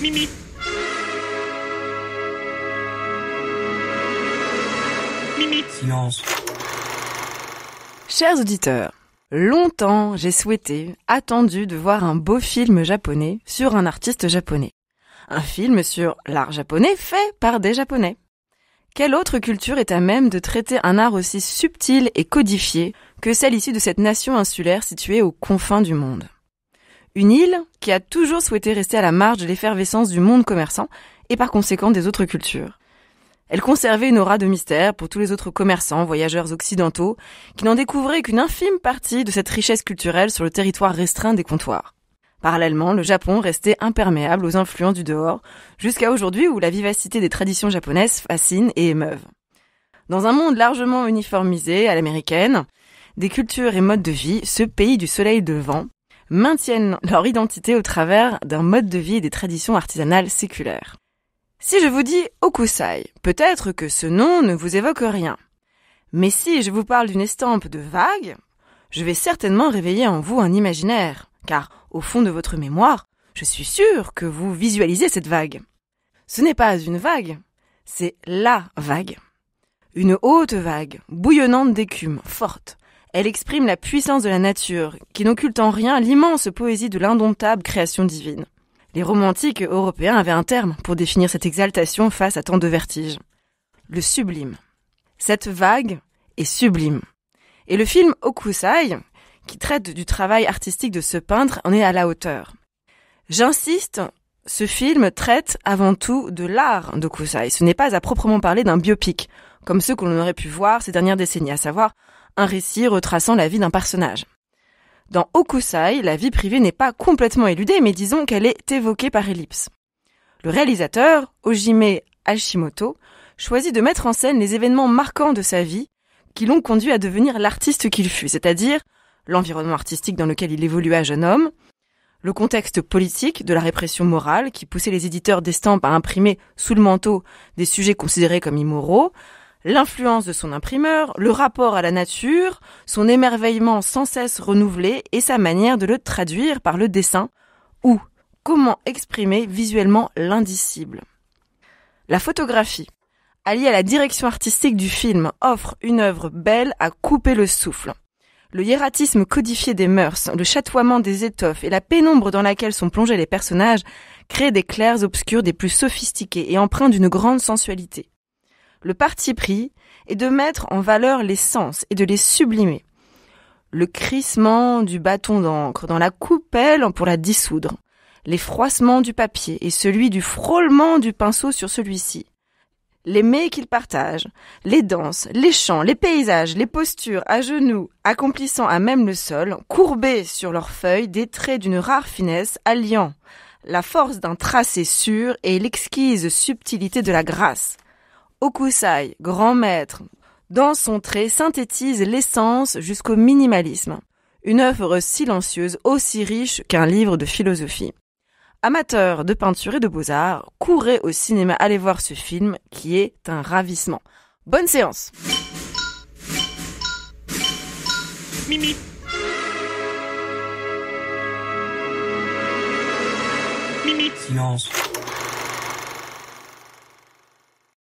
Mimi. Mimi. Silence. Chers auditeurs, longtemps j'ai souhaité, attendu de voir un beau film japonais sur un artiste japonais. Un film sur l'art japonais fait par des japonais. Quelle autre culture est à même de traiter un art aussi subtil et codifié que celle issue de cette nation insulaire située aux confins du monde une île qui a toujours souhaité rester à la marge de l'effervescence du monde commerçant et par conséquent des autres cultures. Elle conservait une aura de mystère pour tous les autres commerçants, voyageurs occidentaux, qui n'en découvraient qu'une infime partie de cette richesse culturelle sur le territoire restreint des comptoirs. Parallèlement, le Japon restait imperméable aux influences du dehors, jusqu'à aujourd'hui où la vivacité des traditions japonaises fascine et émeuve. Dans un monde largement uniformisé à l'américaine, des cultures et modes de vie, ce pays du soleil devant maintiennent leur identité au travers d'un mode de vie et des traditions artisanales séculaires. Si je vous dis Okusai, peut-être que ce nom ne vous évoque rien. Mais si je vous parle d'une estampe de vague, je vais certainement réveiller en vous un imaginaire, car au fond de votre mémoire, je suis sûre que vous visualisez cette vague. Ce n'est pas une vague, c'est LA vague. Une haute vague, bouillonnante d'écume, forte. Elle exprime la puissance de la nature, qui n'occulte en rien l'immense poésie de l'indomptable création divine. Les romantiques européens avaient un terme pour définir cette exaltation face à tant de vertiges. Le sublime. Cette vague est sublime. Et le film Okusai, qui traite du travail artistique de ce peintre, en est à la hauteur. J'insiste, ce film traite avant tout de l'art d'Okusai. Ce n'est pas à proprement parler d'un biopic, comme ceux qu'on aurait pu voir ces dernières décennies, à savoir un récit retraçant la vie d'un personnage. Dans Okusai, la vie privée n'est pas complètement éludée, mais disons qu'elle est évoquée par ellipse. Le réalisateur, Ojime Hashimoto, choisit de mettre en scène les événements marquants de sa vie qui l'ont conduit à devenir l'artiste qu'il fut, c'est-à-dire l'environnement artistique dans lequel il évolua jeune homme, le contexte politique de la répression morale qui poussait les éditeurs d'estampes à imprimer sous le manteau des sujets considérés comme immoraux, l'influence de son imprimeur, le rapport à la nature, son émerveillement sans cesse renouvelé et sa manière de le traduire par le dessin, ou comment exprimer visuellement l'indicible. La photographie, alliée à la direction artistique du film, offre une œuvre belle à couper le souffle. Le hiératisme codifié des mœurs, le chatoiement des étoffes et la pénombre dans laquelle sont plongés les personnages créent des clairs obscurs des plus sophistiqués et empreints d'une grande sensualité le parti pris est de mettre en valeur les sens et de les sublimer. Le crissement du bâton d'encre dans la coupelle pour la dissoudre, les froissements du papier et celui du frôlement du pinceau sur celui-ci, les mets qu'ils partagent, les danses, les chants, les paysages, les postures à genoux, accomplissant à même le sol, courbés sur leurs feuilles des traits d'une rare finesse, alliant la force d'un tracé sûr et l'exquise subtilité de la grâce. Okusai, grand maître, dans son trait synthétise l'essence jusqu'au minimalisme. Une œuvre silencieuse aussi riche qu'un livre de philosophie. Amateur de peinture et de beaux-arts, courez au cinéma aller voir ce film qui est un ravissement. Bonne séance Mimi Silence